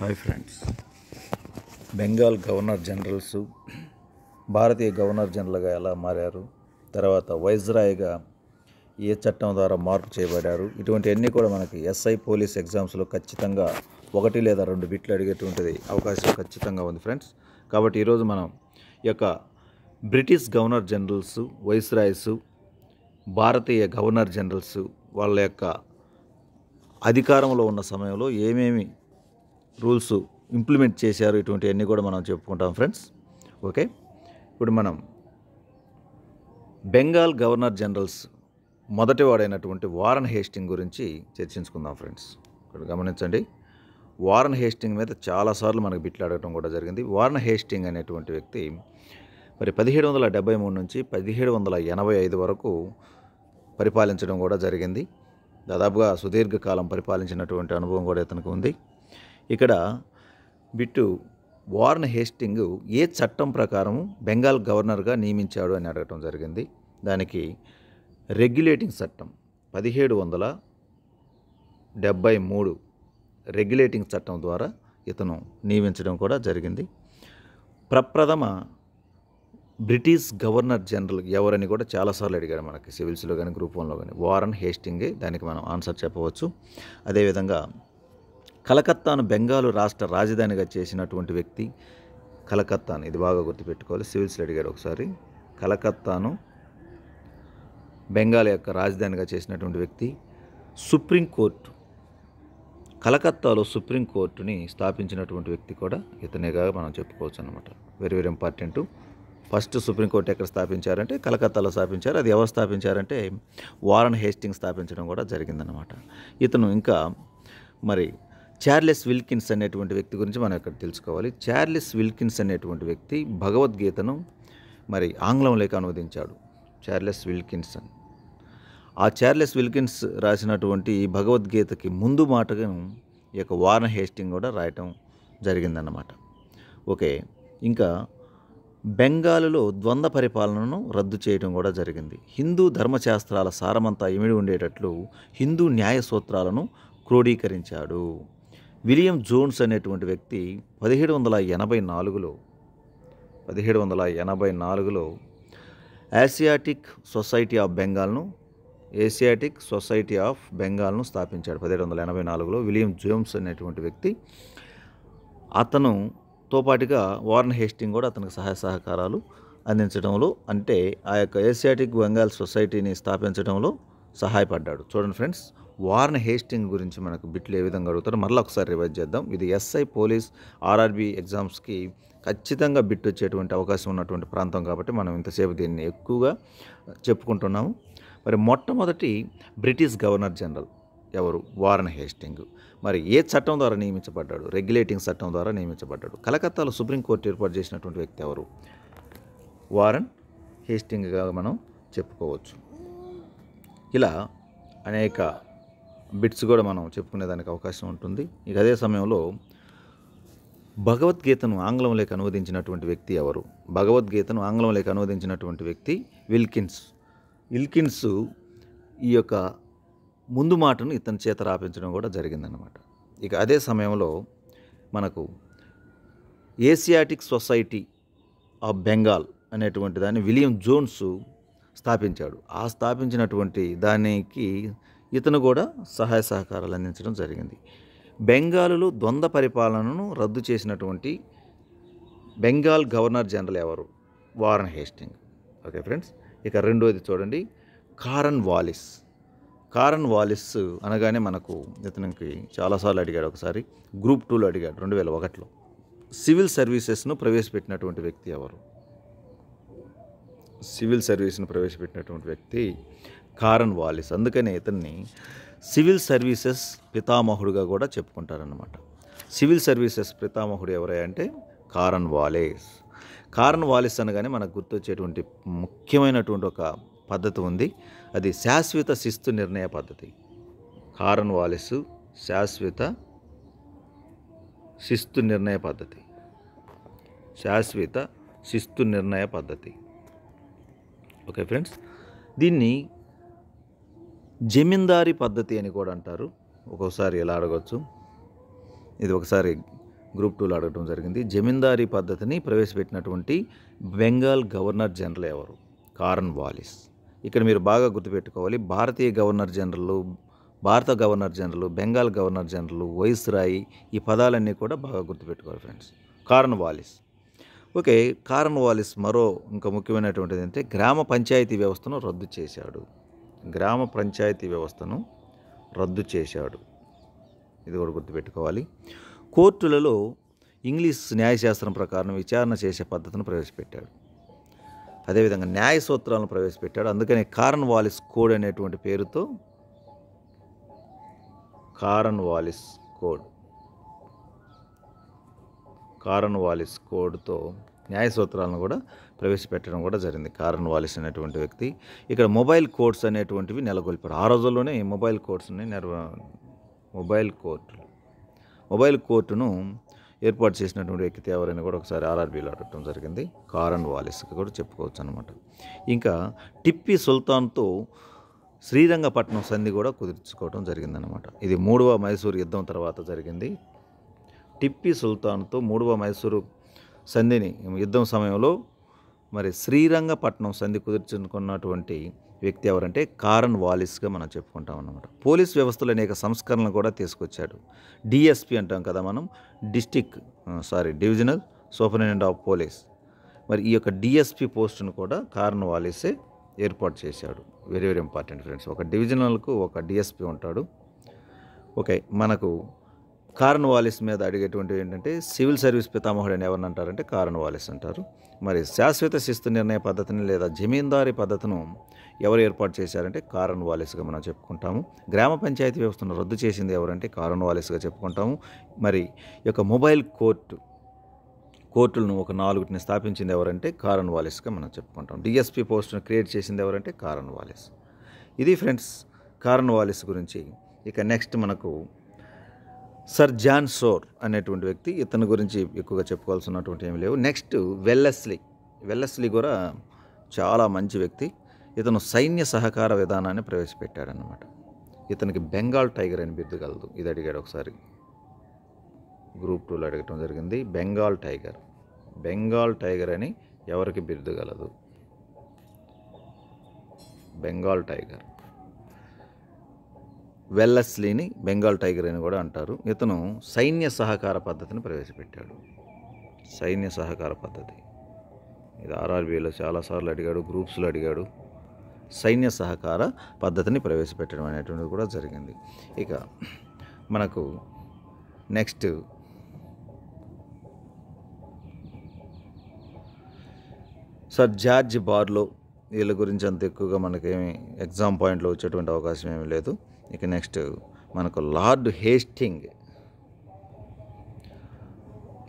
hi friends Bengal governor generals భారతీయ governor జనరల్గా ఎలా మారారు తర్వాత వైజ్రాయ్గా ఏ చట్టం ద్వారా మార్పు చేయబడారు ఇటువంటి అన్నీ కూడా మనకి ఎస్ఐ పోలీస్ ఎగ్జామ్స్లో ఖచ్చితంగా ఒకటి లేదా రెండు బిట్లు అడిగేటువంటిది అవకాశం ఖచ్చితంగా ఉంది ఫ్రెండ్స్ కాబట్టి ఈరోజు మనం ఈ యొక్క బ్రిటిష్ గవర్నర్ జనరల్స్ వైస్రాయ్స్ భారతీయ గవర్నర్ జనరల్స్ వాళ్ళ యొక్క అధికారంలో ఉన్న సమయంలో ఏమేమి రూల్స్ ఇంప్లిమెంట్ చేశారు ఇటువంటివన్నీ కూడా మనం చెప్పుకుంటాం ఫ్రెండ్స్ ఓకే ఇప్పుడు మనం బెంగాల్ గవర్నర్ జనరల్స్ మొదటివాడైనటువంటి వారన్ హేస్టింగ్ గురించి చర్చించుకుందాం ఫ్రెండ్స్ ఇక్కడ గమనించండి వారన్ హేస్టింగ్ మీద చాలాసార్లు మనకు బిట్లాడటం కూడా జరిగింది వారన్ హేస్టింగ్ అనేటువంటి వ్యక్తి మరి పదిహేడు వందల డెబ్బై మూడు నుంచి పదిహేడు వందల ఎనభై ఐదు వరకు పరిపాలించడం కూడా జరిగింది దాదాపుగా సుదీర్ఘకాలం పరిపాలించినటువంటి అనుభవం కూడా ఇతనికి ఉంది ఇక్కడ బిట్టు వార్న్ హేస్టింగ్ ఏ చట్టం ప్రకారం బెంగాల్ గవర్నర్గా నియమించాడు అని అడగటం జరిగింది దానికి రెగ్యులేటింగ్ చట్టం పదిహేడు వందల డెబ్భై మూడు రెగ్యులేటింగ్ చట్టం ద్వారా ఇతను నియమించడం కూడా జరిగింది ప్రప్రథమ బ్రిటిష్ గవర్నర్ జనరల్ ఎవరని కూడా చాలాసార్లు అడిగాడు మనకి సివిల్స్లో కానీ గ్రూప్ వన్లో కానీ వారన్ హేస్టింగే దానికి మనం ఆన్సర్ చెప్పవచ్చు అదేవిధంగా కలకత్తాను బెంగాలు రాష్ట్ర రాజధానిగా చేసినటువంటి వ్యక్తి కలకత్తాను ఇది బాగా గుర్తుపెట్టుకోవాలి రెడ్డి గారు ఒకసారి కలకత్తాను బెంగాల్ యొక్క రాజధానిగా చేసినటువంటి వ్యక్తి సుప్రీంకోర్టు కలకత్తాలో సుప్రీంకోర్టుని స్థాపించినటువంటి వ్యక్తి కూడా ఇతనేగా మనం చెప్పుకోవచ్చు అనమాట very very important first supreme court ఎక్కడ స్థాపించారంటే కలకత్తాలో స్థాపించారు అది ఎవరు స్థాపించారంటే వారన్ హేస్టింగ్ స్థాపించడం కూడా జరిగిందనమాట ఇతను ఇంకా మరి చార్లెస్ విల్కిన్స్ అనేటువంటి వ్యక్తి గురించి మనం ఇక్కడ తెలుసుకోవాలి చార్లెస్ విల్కిన్స్ అనేటువంటి వ్యక్తి భగవద్గీతను మరి ఆంగ్లంలోకి అనువదించాడు చార్లెస్ విల్కిన్సన్ ఆ చార్లెస్ విల్కిన్స్ రాసినటువంటి ఈ భగవద్గీతకి ముందు మాటగా ఈ యొక్క వార్న హేస్టింగ్ కూడా రాయటం జరిగిందన్నమాట ఓకే ఇంకా బెంగాలులో ద్వంద్వ పరిపాలనను రద్దు చేయడం కూడా జరిగింది హిందూ ధర్మశాస్త్రాల సారమంతా ఇమిడి ఉండేటట్లు హిందూ న్యాయ సూత్రాలను క్రోడీకరించాడు విలియం జోన్స్ అనేటువంటి వ్యక్తి పదిహేడు వందల ఎనభై నాలుగులో పదిహేడు వందల ఎనభై నాలుగులో ఆసియాటిక్ సొసైటీ ఆఫ్ బెంగాల్ను ఏసియాటిక్ సొసైటీ ఆఫ్ బెంగాల్ను స్థాపించాడు పదిహేడు వందల ఎనభై నాలుగులో విలియం జోమ్స్ అనేటువంటి వ్యక్తి అతను తోపాటుగా వార్న్ హేస్టింగ్ కూడా అతనికి సహాయ సహకారాలు అందించడంలో అంటే ఆ యొక్క ఏసియాటిక్ బెంగాల్ సొసైటీని స్థాపించడంలో సహాయపడ్డాడు చూడండి ఫ్రెండ్స్ వార్న్ హేస్టింగ్ గురించి మనకు బిట్లు ఏ విధంగా అడుగుతారో మరలా ఒకసారి రివైజ్ చేద్దాం ఇది ఎస్ఐ పోలీస్ ఆర్ఆర్బి ఎగ్జామ్స్కి ఖచ్చితంగా బిట్ వచ్చేటువంటి అవకాశం ఉన్నటువంటి ప్రాంతం కాబట్టి మనం ఇంతసేపు దీన్ని ఎక్కువగా చెప్పుకుంటున్నాము మరి మొట్టమొదటి బ్రిటిష్ గవర్నర్ జనరల్ ఎవరు వారన్ హేస్టింగ్ మరి ఏ చట్టం ద్వారా నియమించబడ్డాడు రెగ్యులేటింగ్ చట్టం ద్వారా నియమించబడ్డాడు కలకత్తాలో సుప్రీంకోర్టు ఏర్పాటు చేసినటువంటి వ్యక్తి ఎవరు వారన్ హేస్టింగ్గా మనం చెప్పుకోవచ్చు ఇలా అనేక బిట్స్ కూడా మనం చెప్పుకునేదానికి అవకాశం ఉంటుంది ఇక అదే సమయంలో భగవద్గీతను ఆంగ్లంలోకి అనువదించినటువంటి వ్యక్తి ఎవరు భగవద్గీతను ఆంగ్లంలోకి అనువదించినటువంటి వ్యక్తి విల్కిన్స్ విల్కిన్స్ ఈ యొక్క ముందు మాటను ఇతని చేత రాపించడం కూడా జరిగిందనమాట ఇక అదే సమయంలో మనకు ఏసియాటిక్ సొసైటీ ఆఫ్ బెంగాల్ అనేటువంటి దాన్ని విలియం జోన్స్ స్థాపించాడు ఆ స్థాపించినటువంటి దానికి ఇతను కూడా సహాయ సహకారాలు అందించడం జరిగింది బెంగాలులో ద్వంద్వ పరిపాలనను రద్దు చేసినటువంటి బెంగాల్ గవర్నర్ జనరల్ ఎవరు వారన్ హేస్టింగ్ ఓకే ఫ్రెండ్స్ ఇక రెండోది చూడండి కారన్ వాలిస్ కారన్ వాలిస్ అనగానే మనకు ఇతనికి చాలాసార్లు అడిగాడు ఒకసారి గ్రూప్ టూలో అడిగాడు రెండు వేల ఒకటిలో సివిల్ సర్వీసెస్ను ప్రవేశపెట్టినటువంటి వ్యక్తి ఎవరు సివిల్ సర్వీస్ను ప్రవేశపెట్టినటువంటి వ్యక్తి కారన్ వాలిస్ అందుకనే ఇతన్ని సివిల్ సర్వీసెస్ పితామహుడుగా కూడా చెప్పుకుంటారనమాట సివిల్ సర్వీసెస్ పితామహుడు ఎవరై అంటే కారన్ వాలేస్ కారన్ వాలిస్ అనగానే మనకు గుర్తొచ్చేటువంటి ముఖ్యమైనటువంటి ఒక పద్ధతి ఉంది అది శాశ్వత శిస్తు నిర్ణయ పద్ధతి కారన్ వాలిస్ శాశ్వత శిస్తు నిర్ణయ పద్ధతి శాశ్వత శిస్తు నిర్ణయ పద్ధతి ఓకే ఫ్రెండ్స్ దీన్ని జమీందారీ పద్ధతి అని కూడా అంటారు ఒక్కోసారి ఇలా అడగచ్చు ఇది ఒకసారి గ్రూప్ టూలో అడగడం జరిగింది జమీందారీ పద్ధతిని ప్రవేశపెట్టినటువంటి బెంగాల్ గవర్నర్ జనరల్ ఎవరు కారన్ వాలిస్ ఇక్కడ మీరు బాగా గుర్తుపెట్టుకోవాలి భారతీయ గవర్నర్ జనరల్ భారత governor general Bengal governor general viceroy ఈ పదాలన్నీ కూడా బాగా గుర్తుపెట్టుకోవాలి friends Cornwallis okay Cornwallis మరో ఇంకా ముఖ్యమైనటువంటిది అంటే గ్రామ పంచాయతీ వ్యవస్థను రద్దు చేశాడు గ్రామ పంచాయతీ వ్యవస్థను రద్దు చేశాడు ఇది కూడా గుర్తుపెట్టుకోవాలి కోర్టులలో ఇంగ్లీష్ న్యాయశాస్త్రం ప్రకారం విచారణ చేసే పద్ధతిని ప్రవేశపెట్టాడు అదేవిధంగా న్యాయ సూత్రాలను ప్రవేశపెట్టాడు అందుకనే కారన్ వాలిస్ కోడ్ అనేటువంటి పేరుతో Cornwallis code Cornwallis కోడ్తో న్యాయ సూత్రాలను కూడా ప్రవేశపెట్టడం కూడా జరిగింది కారన్ వాలిస్ అనేటువంటి వ్యక్తి ఇక్కడ మొబైల్ కోర్ట్స్ అనేటువంటివి నెలకొల్పారు ఆ రోజుల్లోనే మొబైల్ కోర్ట్స్ని నిర్వ మొబైల్ కోర్టులు మొబైల్ కోర్టును ఏర్పాటు చేసినటువంటి వ్యక్తి ఎవరైనా కూడా ఒకసారి ఆర్ఆర్బీలో అడగటం జరిగింది కారన్ వాలిస్కి కూడా చెప్పుకోవచ్చు అనమాట ఇంకా టిప్పి సుల్తాన్తో శ్రీరంగపట్నం సంధి కూడా కుదుర్చుకోవడం జరిగిందనమాట ఇది మూడవ మైసూర్ యుద్ధం తర్వాత జరిగింది టిప్పి సుల్తాన్తో మూడవ మైసూరు సంధిని యుద్ధం సమయంలో మరి శ్రీరంగపట్నం సంధి కుదుర్చుకున్నటువంటి వ్యక్తి ఎవరంటే కారన్ వాలిస్గా మనం చెప్పుకుంటాం అనమాట పోలీస్ వ్యవస్థలో అనేక సంస్కరణలు కూడా తీసుకొచ్చాడు డిఎస్పి అంటాం కదా మనం district sorry divisional superintendent of police మరి ఈ యొక్క డిఎస్పి పోస్టును కూడా కారన్ వాలిసే ఏర్పాటు చేశాడు వెరీ వెరీ ఇంపార్టెంట్ ఫ్రెండ్స్ ఒక డివిజనల్కు ఒక డిఎస్పి ఉంటాడు ఓకే మనకు కారన్ వాలిస్ మీద అడిగేటువంటి ఏంటంటే సివిల్ సర్వీస్ పితామహుడు అని ఎవరిని అంటారంటే కారన్ వాలిస్ అంటారు మరి శాశ్వత శిస్తు నిర్ణయ పద్ధతిని లేదా జమీందారీ పద్ధతిను ఎవరు ఏర్పాటు చేశారంటే కారన్ వాలెస్గా మనం చెప్పుకుంటాము గ్రామ పంచాయతీ వ్యవస్థను రద్దు చేసింది ఎవరంటే కారన్ వాలెస్గా చెప్పుకుంటాము మరి యొక్క మొబైల్ కోర్టు కోర్టులను ఒక నాలుగుటిని స్థాపించింది ఎవరంటే కారన్ వాలెస్గా మనం చెప్పుకుంటాం డిఎస్పీ పోస్టును క్రియేట్ చేసింది ఎవరంటే కారన్ వాలెస్ ఇది ఫ్రెండ్స్ కారన్ వాలెస్ గురించి ఇక నెక్స్ట్ మనకు సర్ జాన్ సోర్ అనేటువంటి వ్యక్తి ఇతని గురించి ఎక్కువగా చెప్పుకోవాల్సినటువంటి ఏమి లేవు నెక్స్ట్ వెల్లెస్లీ వెల్లెస్లీ కూడా చాలా మంచి వ్యక్తి ఇతను సైన్య సహకార విధానాన్ని ప్రవేశపెట్టాడనమాట ఇతనికి బెంగాల్ టైగర్ అని బిరుదు కలదు ఇది అడిగాడు ఒకసారి గ్రూప్ టూలో అడగటం జరిగింది బెంగాల్ టైగర్ బెంగాల్ టైగర్ అని ఎవరికి బిరుదు కలదు బెంగాల్ టైగర్ వెల్లస్లీని బెంగాల్ టైగర్ అని కూడా అంటారు ఇతను సైన్య సహకార పద్ధతిని ప్రవేశపెట్టాడు సైన్య సహకార పద్ధతి ఇది ఆర్ఆర్బీలో చాలాసార్లు అడిగాడు గ్రూప్స్లో అడిగాడు సైన్య సహకార పద్ధతిని ప్రవేశపెట్టడం అనేటువంటిది కూడా జరిగింది ఇక మనకు నెక్స్ట్ సర్ జార్జ్ బార్లో వీళ్ళ గురించి అంత ఎక్కువగా మనకేమి ఎగ్జామ్ పాయింట్లో వచ్చేటువంటి అవకాశం ఏమీ లేదు ఇక నెక్స్ట్ మనకు లార్డ్ హేస్టింగ్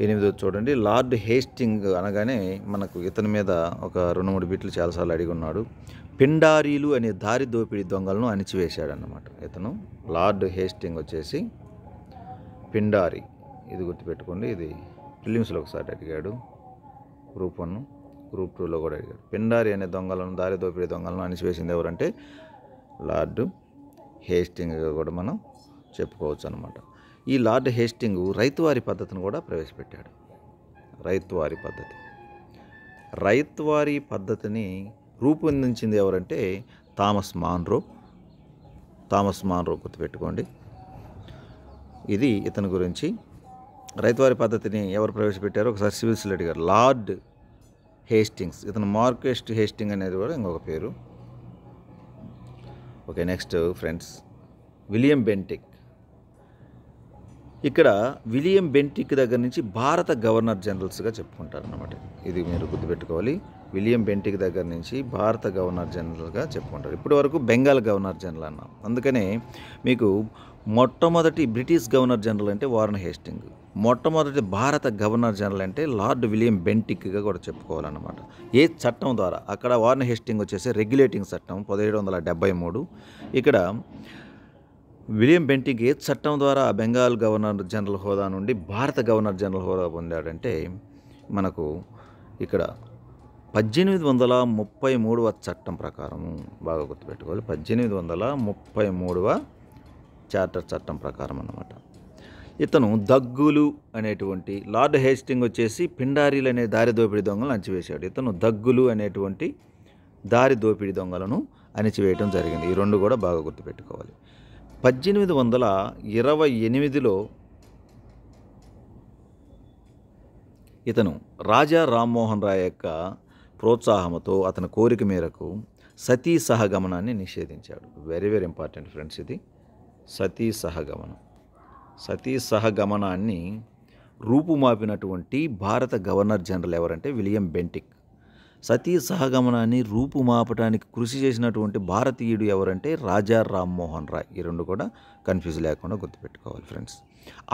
ఎనిమిదో చూడండి లార్డ్ హేస్టింగ్ అనగానే మనకు ఇతని మీద ఒక రెండు మూడు బిట్లు చాలాసార్లు అడిగి ఉన్నాడు పిండారీలు అనే దారి దోపిడీ దొంగలను అన్నమాట ఇతను లార్డ్ హేస్టింగ్ వచ్చేసి పిండారి ఇది గుర్తుపెట్టుకోండి ఇది ఫిలిమ్స్లో ఒకసారి అడిగాడు గ్రూప్ వన్ గ్రూప్ టూలో కూడా అడిగాడు పిండారి అనే దొంగలను దారి దోపిడీ దొంగలను అణిచివేసింది ఎవరంటే లార్డు హేస్టింగ్గా కూడా మనం చెప్పుకోవచ్చు అనమాట ఈ లార్డ్ హేస్టింగ్ రైతువారి పద్ధతిని కూడా ప్రవేశపెట్టాడు రైతువారి పద్ధతి రైతువారి పద్ధతిని రూపొందించింది ఎవరంటే థామస్ మాన్రో థామస్ మాన్రో గుర్తుపెట్టుకోండి ఇది ఇతని గురించి రైతువారి పద్ధతిని ఎవరు ప్రవేశపెట్టారో ఒకసారి రెడ్డి గారు లార్డ్ హేస్టింగ్స్ ఇతను మార్కెస్ట్ హేస్టింగ్ అనేది కూడా ఇంకొక పేరు okay next friends William Bentinck ఇక్కడ విలియం బెంటిక్ దగ్గర నుంచి భారత గవర్నర్ జనరల్స్గా చెప్పుకుంటారు అనమాట ఇది మీరు గుర్తుపెట్టుకోవాలి విలియం బెంటిక్ దగ్గర నుంచి భారత గవర్నర్ జనరల్గా చెప్పుకుంటారు ఇప్పటి వరకు బెంగాల్ గవర్నర్ జనరల్ అన్నాం అందుకనే మీకు మొట్టమొదటి బ్రిటిష్ గవర్నర్ జనరల్ అంటే వారన్ హేస్టింగ్ మొట్టమొదటి భారత గవర్నర్ జనరల్ అంటే లార్డ్ విలియం బెంటిక్గా కూడా చెప్పుకోవాలన్నమాట ఏ చట్టం ద్వారా అక్కడ వార్న్ హెస్టింగ్ వచ్చేసి రెగ్యులేటింగ్ చట్టం పదిహేడు వందల డెబ్బై మూడు ఇక్కడ విలియం బెంటిక్ ఏ చట్టం ద్వారా బెంగాల్ గవర్నర్ జనరల్ హోదా నుండి భారత గవర్నర్ జనరల్ హోదా పొందాడంటే మనకు ఇక్కడ పద్దెనిమిది వందల ముప్పై మూడవ చట్టం ప్రకారం బాగా గుర్తుపెట్టుకోవాలి పద్దెనిమిది వందల ముప్పై మూడవ చార్టర్ చట్టం ప్రకారం అన్నమాట ఇతను దగ్గులు అనేటువంటి లార్డ్ హేస్టింగ్ వచ్చేసి పిండారీలు అనే దారి దోపిడి దొంగలను అణచివేశాడు ఇతను దగ్గులు అనేటువంటి దారి దోపిడి దొంగలను అణచివేయటం జరిగింది ఈ రెండు కూడా బాగా గుర్తుపెట్టుకోవాలి పద్దెనిమిది వందల ఇరవై ఎనిమిదిలో ఇతను రాజా రామ్మోహన్ రాయ్ యొక్క ప్రోత్సాహంతో అతని కోరిక మేరకు సతీ సహగమనాన్ని నిషేధించాడు వెరీ వెరీ ఇంపార్టెంట్ ఫ్రెండ్స్ ఇది సతీ సహగమనం సతీ సహగమనాన్ని రూపుమాపినటువంటి భారత గవర్నర్ జనరల్ ఎవరంటే విలియం బెంటిక్ సతీ సహగమనాన్ని రూపుమాపటానికి కృషి చేసినటువంటి భారతీయుడు ఎవరంటే రాజా రామ్మోహన్ రాయ్ ఈ రెండు కూడా కన్ఫ్యూజ్ లేకుండా గుర్తుపెట్టుకోవాలి ఫ్రెండ్స్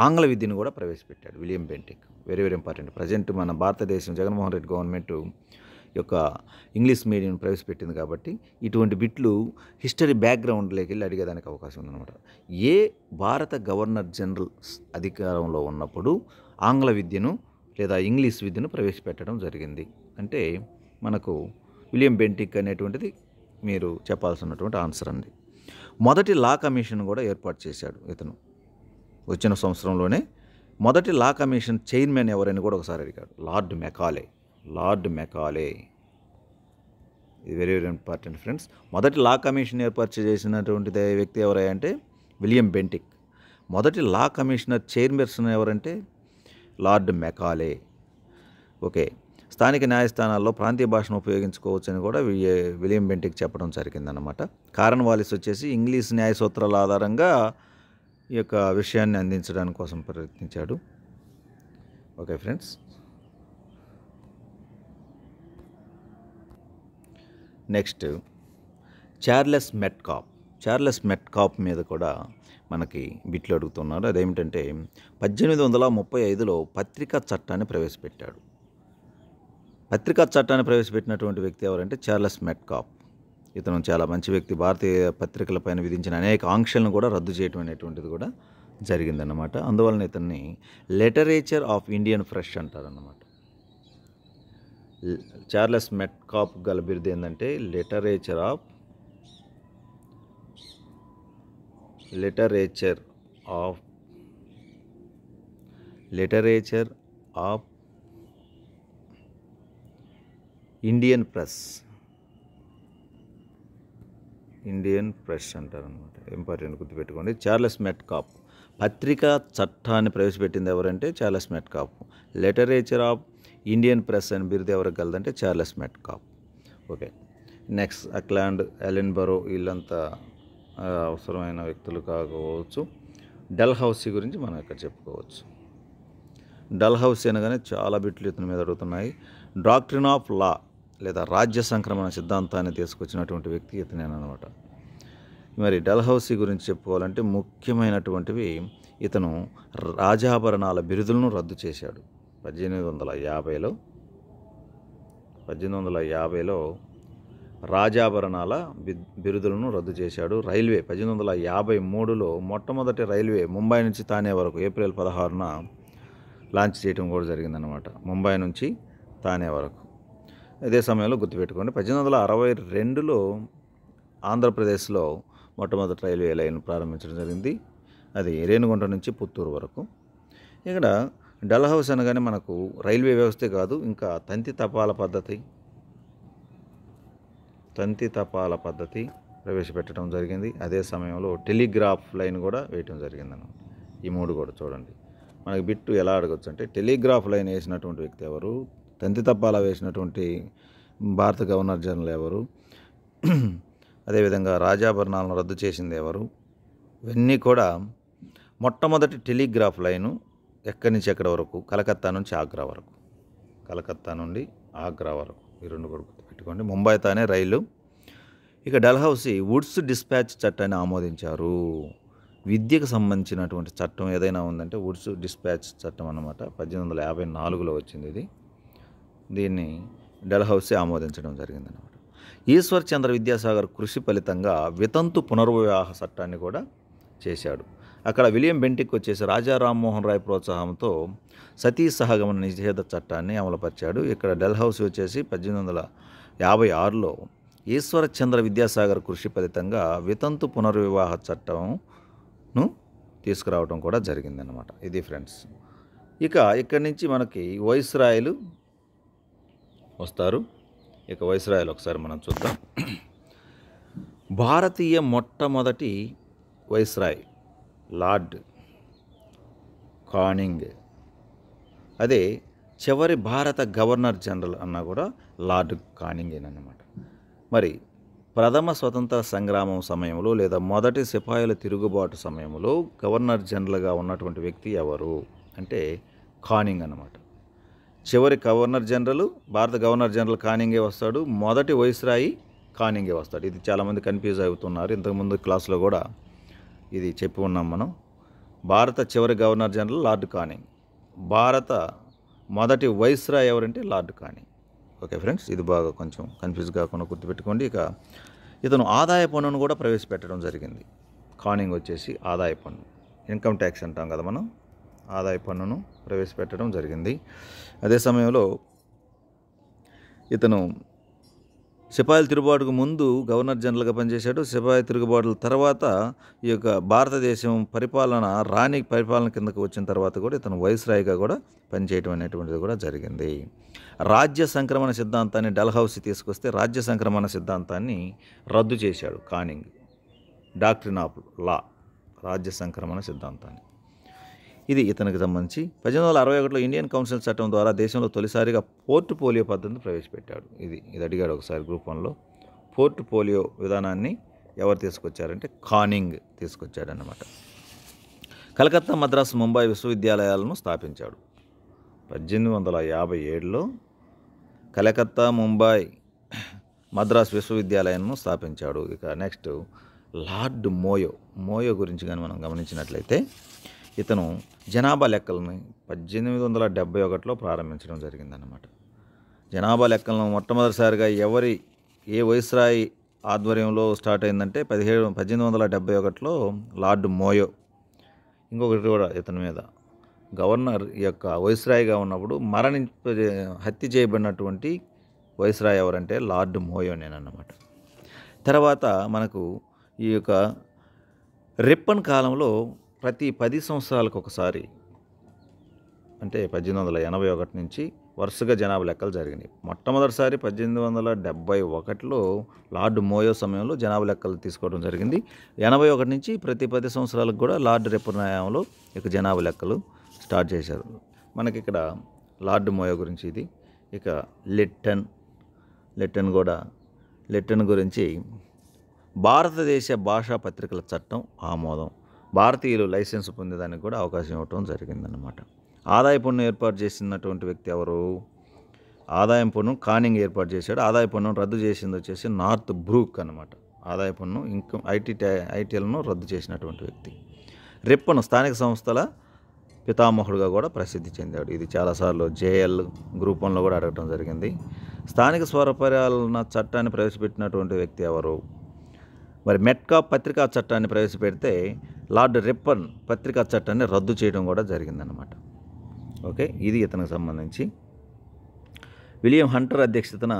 ఆంగ్ల విద్యను కూడా ప్రవేశపెట్టాడు William Bentinck very very important present మన భారతదేశం జగన్మోహన్ రెడ్డి గవర్నమెంట్ యొక్క ఇంగ్లీష్ మీడియం ప్రవేశపెట్టింది కాబట్టి ఇటువంటి బిట్లు హిస్టరీ బ్యాక్గ్రౌండ్లోకి వెళ్ళి అడిగేదానికి అవకాశం ఉందన్నమాట ఏ భారత గవర్నర్ జనరల్ అధికారంలో ఉన్నప్పుడు ఆంగ్ల విద్యను లేదా ఇంగ్లీష్ విద్యను ప్రవేశపెట్టడం జరిగింది అంటే మనకు విలియం బెంటిక్ అనేటువంటిది మీరు చెప్పాల్సినటువంటి ఆన్సర్ అండి మొదటి లా కమిషన్ కూడా ఏర్పాటు చేశాడు ఇతను వచ్చిన సంవత్సరంలోనే మొదటి లా కమిషన్ చైర్మన్ ఎవరైనా కూడా ఒకసారి అడిగాడు లార్డ్ మెకాలే లార్డ్ మెకాలే ఇది వెరీ వెరీ ఇంపార్టెంట్ ఫ్రెండ్స్ మొదటి లా కమిషన్ ఏర్పాటు చేసినటువంటి వ్యక్తి ఎవరంటే విలియం బెంటిక్ మొదటి లా కమిషనర్ చైర్మర్సన్ ఎవరంటే లార్డ్ మెకాలే ఓకే స్థానిక న్యాయస్థానాల్లో ప్రాంతీయ భాషను ఉపయోగించుకోవచ్చని కూడా విలియం బెంటిక్ చెప్పడం జరిగిందనమాట కారన్ వాలిస్ వచ్చేసి ఇంగ్లీష్ న్యాయ సూత్రాల ఆధారంగా ఈ యొక్క విషయాన్ని అందించడానికి కోసం ప్రయత్నించాడు okay friends next Charles Metcalfe Charles Metcalfe మీద కూడా మనకి బిట్లు అడుగుతున్నారు అదేమిటంటే పద్దెనిమిది వందల ముప్పై ఐదులో పత్రికా చట్టాన్ని ప్రవేశపెట్టాడు పత్రికా చట్టాన్ని ప్రవేశపెట్టినటువంటి వ్యక్తి ఎవరంటే చార్లెస్ మెట్కాప్ ఇతను చాలా మంచి వ్యక్తి భారతీయ పత్రికలపైన విధించిన అనేక ఆంక్షలను కూడా రద్దు చేయడం అనేటువంటిది కూడా జరిగిందన్నమాట అందువలన ఇతన్ని లిటరేచర్ ఆఫ్ ఇండియన్ ఫ్రెష్ అంటారన్నమాట చార్లెస్ మెట్కాప్ గల బిరుదు ఏంటంటే literature of literature of literature of Indian press Indian press అంటారు అనమాట ఇంపార్టెంట్ గుర్తుపెట్టుకోండి చార్లెస్ మెట్కాప్ పత్రికా చట్టాన్ని ప్రవేశపెట్టింది ఎవరంటే Charles Metcalfe literature of Indian press అని బిరుదు ఎవరికి కలదంటే Charles Metcalfe okay next Auckland Ellenborough వీళ్ళంతా అవసరమైన వ్యక్తులు కాకపోవచ్చు డల్ హౌసీ గురించి మనం ఇక్కడ చెప్పుకోవచ్చు డల్ హౌసీ అనగానే చాలా బిట్లు ఇతని మీద అడుగుతున్నాయి డాక్ట్రిన్ ఆఫ్ లా లేదా రాజ్య సంక్రమణ సిద్ధాంతాన్ని తీసుకొచ్చినటువంటి వ్యక్తి ఇతనేనమాట మరి హౌసీ గురించి చెప్పుకోవాలంటే ముఖ్యమైనటువంటివి ఇతను రాజాభరణాల బిరుదులను రద్దు చేశాడు పద్దెనిమిది వందల యాభైలో పద్దెనిమిది వందల యాభైలో రాజాభరణాల బిరుదులను రద్దు చేశాడు రైల్వే పద్దెనిమిది వందల యాభై మూడులో మొట్టమొదటి రైల్వే ముంబై నుంచి తానే వరకు ఏప్రిల్ పదహారున లాంచ్ చేయడం కూడా జరిగిందనమాట ముంబై నుంచి తానే వరకు అదే సమయంలో గుర్తుపెట్టుకోండి పద్దెనిమిది వందల అరవై రెండులో ఆంధ్రప్రదేశ్లో మొట్టమొదటి రైల్వే లైన్ ప్రారంభించడం జరిగింది అది రేణుగుంట నుంచి పుత్తూరు వరకు ఇక్కడ డల్ హౌస్ అనగానే మనకు రైల్వే వ్యవస్థే కాదు ఇంకా తంతి తపాల పద్ధతి తంతి తపాల పద్ధతి ప్రవేశపెట్టడం జరిగింది అదే సమయంలో టెలిగ్రాఫ్ లైన్ కూడా వేయటం జరిగిందనమాట ఈ మూడు కూడా చూడండి మనకి బిట్టు ఎలా అడగచ్చు అంటే టెలిగ్రాఫ్ లైన్ వేసినటువంటి వ్యక్తి ఎవరు తంతి తపాల వేసినటువంటి భారత గవర్నర్ జనరల్ ఎవరు అదేవిధంగా రాజాభరణాలను రద్దు చేసింది ఎవరు ఇవన్నీ కూడా మొట్టమొదటి టెలిగ్రాఫ్ లైను ఎక్కడి నుంచి ఎక్కడ వరకు కలకత్తా నుంచి ఆగ్రా వరకు కలకత్తా నుండి ఆగ్రా వరకు ఈ రెండు కొడుకు పెట్టుకోండి ముంబై తానే రైలు ఇక డల్హౌసీ వుడ్స్ డిస్పాచ్ చట్టాన్ని ఆమోదించారు విద్యకు సంబంధించినటువంటి చట్టం ఏదైనా ఉందంటే వుడ్స్ డిస్పాచ్ చట్టం అనమాట పద్దెనిమిది వందల యాభై నాలుగులో వచ్చింది ఇది దీన్ని డల్హౌసీ ఆమోదించడం జరిగిందనమాట ఈశ్వర్ చంద్ర విద్యాసాగర్ కృషి ఫలితంగా వితంతు పునర్వివాహ చట్టాన్ని కూడా చేశాడు అక్కడ విలియం బెంటిక్ వచ్చేసి రాజా రామ్మోహన్ రాయ్ ప్రోత్సాహంతో సతీ సహగమన నిషేధ చట్టాన్ని అమలుపరిచాడు ఇక్కడ డెల్హౌస్ వచ్చేసి పద్దెనిమిది వందల యాభై ఆరులో ఈశ్వరచంద్ర విద్యాసాగర్ కృషి ఫలితంగా వితంతు పునర్వివాహ చట్టంను తీసుకురావడం కూడా జరిగిందనమాట ఇది ఫ్రెండ్స్ ఇక ఇక్కడి నుంచి మనకి వైస్రాయలు వస్తారు ఇక వైస్రాయలు ఒకసారి మనం చూద్దాం భారతీయ మొట్టమొదటి వైస్రాయ్ లార్డ్ కానింగ్ అదే చివరి భారత గవర్నర్ జనరల్ అన్నా కూడా లార్డ్ అనమాట మరి ప్రథమ స్వతంత్ర సంగ్రామం సమయంలో లేదా మొదటి సిపాయిల తిరుగుబాటు సమయంలో గవర్నర్ జనరల్గా ఉన్నటువంటి వ్యక్తి ఎవరు అంటే కానింగ్ అన్నమాట చివరి గవర్నర్ జనరల్ భారత గవర్నర్ జనరల్ కానింగే వస్తాడు మొదటి వైస్రాయి కానింగే వస్తాడు ఇది చాలామంది కన్ఫ్యూజ్ అవుతున్నారు ఇంతకుముందు క్లాస్లో కూడా ఇది చెప్పి ఉన్నాం మనం భారత చివరి గవర్నర్ జనరల్ లార్డ్ కానింగ్ భారత మొదటి వైస్రా ఎవరంటే లార్డ్ కానింగ్ ఓకే ఫ్రెండ్స్ ఇది బాగా కొంచెం కన్ఫ్యూజ్ కాకుండా గుర్తుపెట్టుకోండి ఇక ఇతను ఆదాయ పన్నును కూడా ప్రవేశపెట్టడం జరిగింది కానింగ్ వచ్చేసి ఆదాయ పన్ను ఇన్కమ్ ట్యాక్స్ అంటాం కదా మనం ఆదాయ పన్నును ప్రవేశపెట్టడం జరిగింది అదే సమయంలో ఇతను సిపాయిల తిరుగుబాటుకు ముందు గవర్నర్ జనరల్గా పనిచేశాడు సిపాయి తిరుగుబాటుల తర్వాత ఈ యొక్క భారతదేశం పరిపాలన రాణి పరిపాలన కిందకు వచ్చిన తర్వాత కూడా ఇతను వైస్రాయిగా కూడా పనిచేయటం అనేటువంటిది కూడా జరిగింది రాజ్య సంక్రమణ సిద్ధాంతాన్ని డల్హౌసి తీసుకొస్తే రాజ్య సంక్రమణ సిద్ధాంతాన్ని రద్దు చేశాడు కానింగ్ డాక్ట్రిన్ ఆఫ్ లా రాజ్య సంక్రమణ సిద్ధాంతాన్ని ఇది ఇతనికి సంబంధించి పద్దెనిమిది వందల అరవై ఒకటిలో ఇండియన్ కౌన్సిల్ చట్టం ద్వారా దేశంలో తొలిసారిగా పోర్ట్ పోలియో పద్ధతిని ప్రవేశపెట్టాడు ఇది ఇది అడిగాడు ఒకసారి గ్రూప్ వన్లో పోర్ట్ పోలియో విధానాన్ని ఎవరు తీసుకొచ్చారంటే కానింగ్ అన్నమాట కలకత్తా మద్రాసు ముంబై విశ్వవిద్యాలయాలను స్థాపించాడు పద్దెనిమిది వందల యాభై ఏడులో కలకత్తా ముంబై మద్రాసు విశ్వవిద్యాలయాలను స్థాపించాడు ఇక నెక్స్ట్ లార్డ్ మోయో మోయో గురించి కానీ మనం గమనించినట్లయితే ఇతను జనాభా లెక్కలని పద్దెనిమిది వందల డెబ్బై ఒకటిలో ప్రారంభించడం జరిగిందన్నమాట జనాభా లెక్కలను మొట్టమొదటిసారిగా ఎవరి ఏ వైస్రాయి ఆధ్వర్యంలో స్టార్ట్ అయిందంటే పదిహేడు పద్దెనిమిది వందల డెబ్బై ఒకటిలో లార్డ్ మోయో ఇంకొకటి కూడా ఇతని మీద గవర్నర్ యొక్క వైస్రాయిగా ఉన్నప్పుడు మరణి హత్య చేయబడినటువంటి వైస్రాయ్ ఎవరంటే లార్డ్ మోయో నేనన్నమాట తర్వాత మనకు ఈ యొక్క రిప్పన్ కాలంలో ప్రతి పది సంవత్సరాలకు ఒకసారి అంటే పద్దెనిమిది వందల ఎనభై ఒకటి నుంచి వరుసగా జనాభా లెక్కలు జరిగినాయి మొట్టమొదటిసారి పద్దెనిమిది వందల డెబ్బై ఒకటిలో లార్డ్ మోయో సమయంలో జనాభా లెక్కలు తీసుకోవడం జరిగింది ఎనభై ఒకటి నుంచి ప్రతి పది సంవత్సరాలకు కూడా లార్డ్ రేపునాయంలో ఇక జనాభా లెక్కలు స్టార్ట్ చేశారు మనకి ఇక్కడ లార్డ్ మోయో గురించి ఇది ఇక లిట్టన్ లిట్టన్ కూడా లిట్టన్ గురించి భారతదేశ భాషా పత్రికల చట్టం ఆమోదం భారతీయులు లైసెన్స్ పొందేదానికి కూడా అవకాశం ఇవ్వటం జరిగిందనమాట ఆదాయ పన్ను ఏర్పాటు చేసినటువంటి వ్యక్తి ఎవరు ఆదాయం పన్ను కానింగ్ ఏర్పాటు చేశాడు ఆదాయ పన్ను రద్దు చేసింది వచ్చేసి నార్త్ బ్రూక్ అనమాట ఆదాయ పన్ను ఇన్కమ్ ఐటీ ఐటీఎల్ను రద్దు చేసినటువంటి వ్యక్తి రిప్పను స్థానిక సంస్థల పితామహుడుగా కూడా ప్రసిద్ధి చెందాడు ఇది చాలాసార్లు జేఎల్ గ్రూప్ వన్లో కూడా అడగటం జరిగింది స్థానిక స్వరపరాలన్న చట్టాన్ని ప్రవేశపెట్టినటువంటి వ్యక్తి ఎవరు మరి మెట్కా పత్రికా చట్టాన్ని ప్రవేశపెడితే లార్డ్ రిప్పన్ పత్రికా చట్టాన్ని రద్దు చేయడం కూడా జరిగిందనమాట ఓకే ఇది ఇతనికి సంబంధించి విలియం హంటర్ అధ్యక్షతన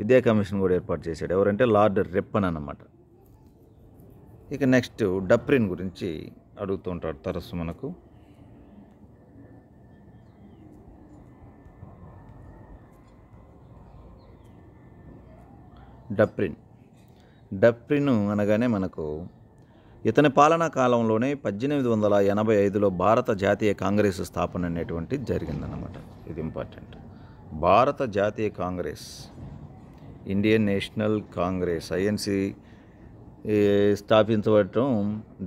విద్యా కమిషన్ కూడా ఏర్పాటు చేశాడు ఎవరంటే లార్డ్ రిప్పన్ అనమాట ఇక నెక్స్ట్ డప్రిన్ గురించి అడుగుతూ ఉంటాడు తరస్సు మనకు డప్రిన్ డప్రిను అనగానే మనకు ఇతని పాలనా కాలంలోనే పద్దెనిమిది వందల ఎనభై ఐదులో భారత జాతీయ కాంగ్రెస్ స్థాపన అనేటువంటిది జరిగిందనమాట ఇది ఇంపార్టెంట్ భారత జాతీయ Congress Indian National Congress INC స్థాపించబడటం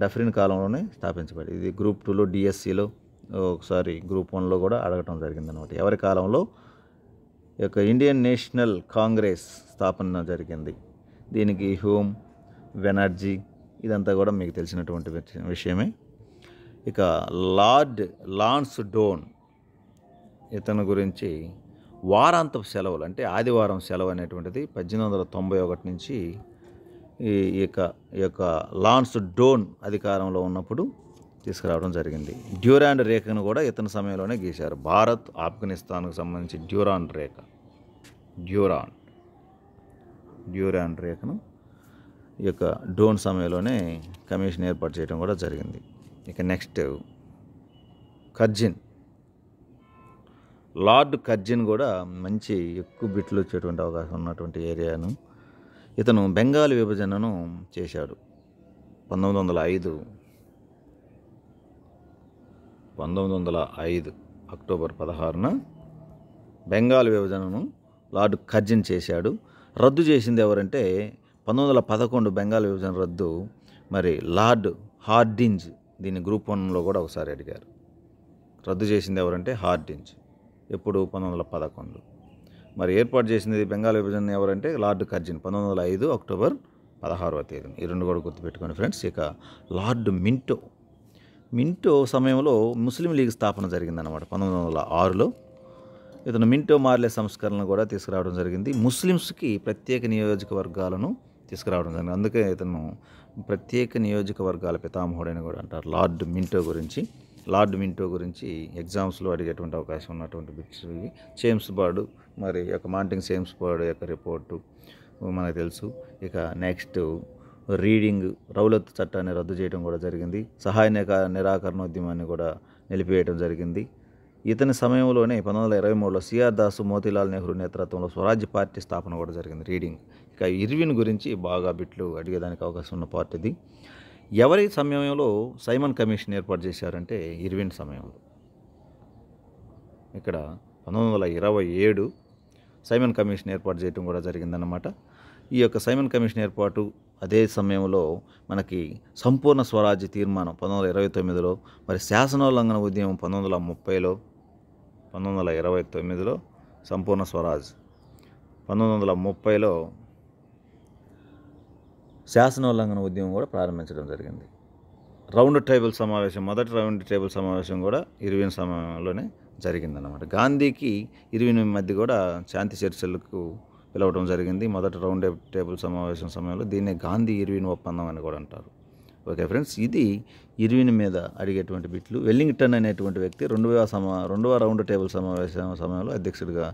డఫ్రిన్ కాలంలోనే స్థాపించబడి ఇది గ్రూప్ టూలో డిఎస్సిలో ఒకసారి గ్రూప్ వన్లో కూడా అడగటం జరిగిందనమాట ఎవరి కాలంలో యొక్క ఇండియన్ నేషనల్ కాంగ్రెస్ స్థాపన జరిగింది దీనికి హోమ్ వెనర్జీ ఇదంతా కూడా మీకు తెలిసినటువంటి విషయమే ఇక లార్డ్ లాన్స్ డోన్ ఇతను గురించి వారాంతపు సెలవులు అంటే ఆదివారం సెలవు అనేటువంటిది పద్దెనిమిది వందల తొంభై ఒకటి నుంచి ఈ యొక్క ఈ యొక్క లాన్స్ డోన్ అధికారంలో ఉన్నప్పుడు తీసుకురావడం జరిగింది డ్యూరాండ్ రేఖను కూడా ఇతని సమయంలోనే గీశారు భారత్ ఆఫ్ఘనిస్తాన్కు సంబంధించి డ్యూరాన్ రేఖ డ్యూరాన్ డ్యూరాన్ రేఖను ఈ యొక్క డోన్ సమయంలోనే కమిషన్ ఏర్పాటు చేయడం కూడా జరిగింది ఇక నెక్స్ట్ కర్జిన్ లార్డ్ కర్జిన్ కూడా మంచి ఎక్కువ బిట్లు వచ్చేటువంటి అవకాశం ఉన్నటువంటి ఏరియాను ఇతను బెంగాల్ విభజనను చేశాడు పంతొమ్మిది వందల ఐదు పంతొమ్మిది వందల ఐదు అక్టోబర్ పదహారున బెంగాల్ విభజనను లార్డ్ కర్జిన్ చేశాడు రద్దు చేసింది ఎవరంటే పంతొమ్మిది వందల పదకొండు బెంగాల్ విభజన రద్దు మరి లార్డ్ హార్డింజ్ దీన్ని గ్రూప్ వన్లో కూడా ఒకసారి అడిగారు రద్దు చేసింది ఎవరంటే హార్డింజ్ ఎప్పుడు పంతొమ్మిది వందల పదకొండు మరి ఏర్పాటు చేసింది బెంగాల్ విభజన ఎవరంటే లార్డ్ కర్జిన్ పంతొమ్మిది వందల ఐదు అక్టోబర్ పదహారవ తేదీన ఈ రెండు కూడా గుర్తుపెట్టుకోండి ఫ్రెండ్స్ ఇక లార్డ్ మింటో మింటో సమయంలో ముస్లిం లీగ్ స్థాపన జరిగిందన్నమాట పంతొమ్మిది వందల ఆరులో ఇతను మింటో మార్లే సంస్కరణలు కూడా తీసుకురావడం జరిగింది ముస్లిమ్స్కి ప్రత్యేక నియోజకవర్గాలను తీసుకురావడం జరిగింది అందుకే ఇతను ప్రత్యేక నియోజకవర్గాల పితామహుడని కూడా అంటారు లార్డ్ మింటో గురించి లార్డ్ మింటో గురించి ఎగ్జామ్స్లో అడిగేటువంటి అవకాశం ఉన్నటువంటి బిక్స్ చేమ్స్ బార్డు మరి యొక్క మాంటింగ్ చేమ్స్ బార్డు యొక్క రిపోర్టు మనకు తెలుసు ఇక నెక్స్ట్ రీడింగ్ రౌలత్ చట్టాన్ని రద్దు చేయడం కూడా జరిగింది సహాయ నిరాకరణ ఉద్యమాన్ని కూడా నిలిపివేయడం జరిగింది ఇతని సమయంలోనే పంతొమ్మిది వందల ఇరవై మూడులో సిఆర్ దాసు మోతీలాల్ నెహ్రూ నేతృత్వంలో స్వరాజ్య పార్టీ స్థాపన కూడా జరిగింది రీడింగ్ ఇక ఇర్విన్ గురించి బాగా బిట్లు అడిగేదానికి అవకాశం ఉన్న పార్టీది ఎవరి సమయంలో సైమన్ కమిషన్ ఏర్పాటు చేశారంటే ఇర్విన్ సమయంలో ఇక్కడ పంతొమ్మిది వందల ఇరవై ఏడు సైమన్ కమిషన్ ఏర్పాటు చేయడం కూడా జరిగిందన్నమాట ఈ యొక్క సైమన్ కమిషన్ ఏర్పాటు అదే సమయంలో మనకి సంపూర్ణ స్వరాజ్య తీర్మానం పంతొమ్మిది వందల ఇరవై తొమ్మిదిలో మరి శాసనోల్లంఘన ఉద్యమం పంతొమ్మిది వందల ముప్పైలో పంతొమ్మిది వందల ఇరవై తొమ్మిదిలో సంపూర్ణ స్వరాజ్ పంతొమ్మిది వందల ముప్పైలో శాసనోల్లంఘన ఉద్యమం కూడా ప్రారంభించడం జరిగింది రౌండ్ టేబుల్ సమావేశం మొదటి రౌండ్ టేబుల్ సమావేశం కూడా ఇరవై సమయంలోనే జరిగిందన్నమాట గాంధీకి ఇరవై మధ్య కూడా శాంతి చర్చలకు పిలవడం జరిగింది మొదటి రౌండ్ టేబుల్ సమావేశం సమయంలో దీన్నే గాంధీ ఇరవై ఒప్పందం అని కూడా అంటారు ఓకే ఫ్రెండ్స్ ఇది ఇర్విన్ మీద అడిగేటువంటి బిట్లు వెల్లింగ్టన్ అనేటువంటి వ్యక్తి రెండవ సమా రెండవ రౌండ్ టేబుల్ సమావేశ సమయంలో అధ్యక్షుడిగా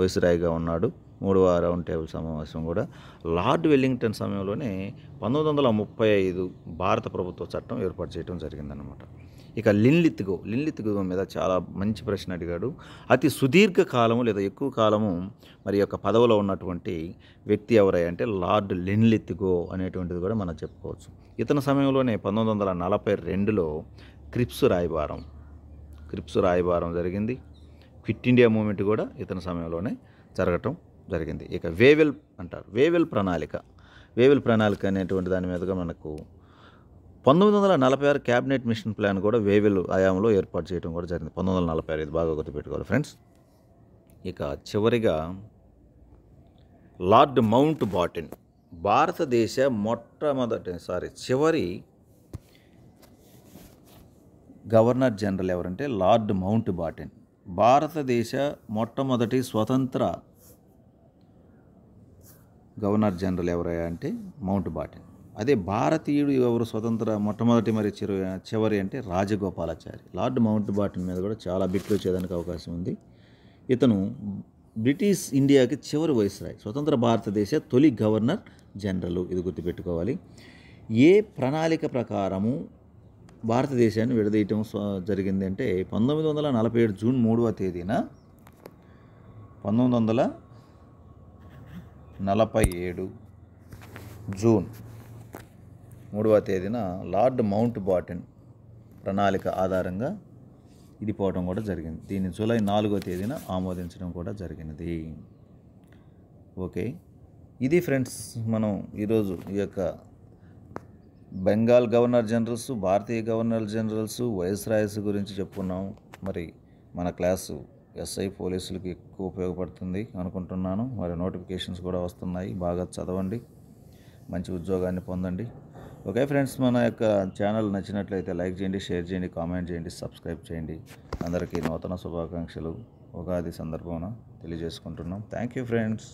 వయసురాయిగా ఉన్నాడు మూడవ రౌండ్ టేబుల్ సమావేశం కూడా లార్డ్ వెల్లింగ్టన్ సమయంలోనే పంతొమ్మిది వందల ముప్పై ఐదు భారత ప్రభుత్వ చట్టం ఏర్పాటు చేయడం జరిగిందనమాట ఇక లిన్లిత్గో లిన్లిత్గో మీద చాలా మంచి ప్రశ్న అడిగాడు అతి సుదీర్ఘ కాలము లేదా ఎక్కువ కాలము మరి యొక్క పదవిలో ఉన్నటువంటి వ్యక్తి ఎవరై అంటే లార్డ్ లిన్లిత్గో అనేటువంటిది కూడా మనం చెప్పుకోవచ్చు ఇతని సమయంలోనే పంతొమ్మిది వందల నలభై రెండులో క్రిప్స్ రాయబారం క్రిప్స్ రాయబారం జరిగింది క్విట్ ఇండియా మూమెంట్ కూడా ఇతని సమయంలోనే జరగటం జరిగింది ఇక వేవెల్ అంటారు వేవెల్ ప్రణాళిక వేవెల్ ప్రణాళిక అనేటువంటి దాని మీదుగా మనకు పంతొమ్మిది వందల నలభై ఆరు క్యాబినెట్ మిషన్ ప్లాన్ కూడా వేవెల్ ఆయాంలో ఏర్పాటు చేయడం కూడా జరిగింది పంతొమ్మిది వందల నలభై ఆరు ఇది బాగా గుర్తుపెట్టుకోవాలి ఫ్రెండ్స్ ఇక చివరిగా లార్డ్ మౌంట్ బాటిన్ భారతదేశ మొట్టమొదటి సారీ చివరి గవర్నర్ జనరల్ ఎవరంటే లార్డ్ మౌంట్ బాటిన్ భారతదేశ మొట్టమొదటి స్వతంత్ర గవర్నర్ జనరల్ ఎవరయ్యా అంటే మౌంట్ బాటిన్ అదే భారతీయుడు ఎవరు స్వతంత్ర మొట్టమొదటి మరి చివరి చివరి అంటే రాజగోపాలాచారి లార్డ్ మౌంట్ బాటన్ మీద కూడా చాలా బిట్లు వచ్చేదానికి అవకాశం ఉంది ఇతను బ్రిటిష్ ఇండియాకి చివరి వయసురాయి స్వతంత్ర భారతదేశ తొలి గవర్నర్ జనరల్ ఇది గుర్తుపెట్టుకోవాలి ఏ ప్రణాళిక ప్రకారము భారతదేశాన్ని విడదీయటం జరిగింది అంటే పంతొమ్మిది వందల నలభై ఏడు జూన్ మూడవ తేదీన పంతొమ్మిది వందల నలభై ఏడు జూన్ మూడవ తేదీన లార్డ్ మౌంట్ బాటన్ ప్రణాళిక ఆధారంగా ఇది పోవడం కూడా జరిగింది దీన్ని జూలై నాలుగో తేదీన ఆమోదించడం కూడా జరిగినది ఓకే ఇది ఫ్రెండ్స్ మనం ఈరోజు ఈ యొక్క బెంగాల్ గవర్నర్ జనరల్స్ భారతీయ గవర్నర్ జనరల్స్ వైస్రాయస్ గురించి చెప్పుకున్నాం మరి మన క్లాసు ఎస్ఐ పోలీసులకు ఎక్కువ ఉపయోగపడుతుంది అనుకుంటున్నాను మరి నోటిఫికేషన్స్ కూడా వస్తున్నాయి బాగా చదవండి మంచి ఉద్యోగాన్ని పొందండి ఓకే ఫ్రెండ్స్ మన యొక్క ఛానల్ నచ్చినట్లయితే లైక్ చేయండి షేర్ చేయండి కామెంట్ చేయండి సబ్స్క్రైబ్ చేయండి అందరికీ నూతన శుభాకాంక్షలు ఉగాది సందర్భాన తెలియజేసుకుంటున్నాం థ్యాంక్ యూ ఫ్రెండ్స్